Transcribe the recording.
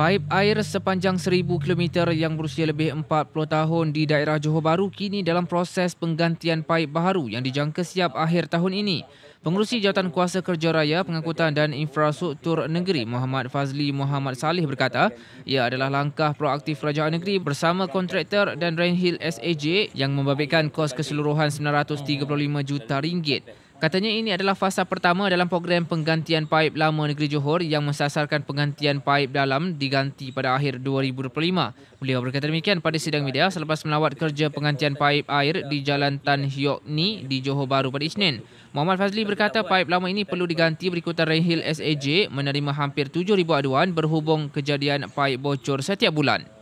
Paip air sepanjang 1000 km yang berusia lebih 40 tahun di daerah Johor Bahru kini dalam proses penggantian paip baharu yang dijangka siap akhir tahun ini. Pengurusi Jawatan Kuasa Kerja Raya, Pengangkutan dan Infrastruktur Negeri Muhammad Fazli Muhammad Saleh berkata, ia adalah langkah proaktif kerajaan negeri bersama kontraktor dan Rainhill SAJ yang membabitkan kos keseluruhan 935 juta ringgit. Katanya ini adalah fasa pertama dalam program penggantian paip lama negeri Johor yang mensasarkan penggantian paip dalam diganti pada akhir 2025. Beliau berkata demikian pada sidang media selepas melawat kerja penggantian paip air di Jalan Tan Hyok Ni di Johor Baru pada Isnin. Muhammad Fazli berkata paip lama ini perlu diganti berikutan Rehil SAJ menerima hampir 7,000 aduan berhubung kejadian paip bocor setiap bulan.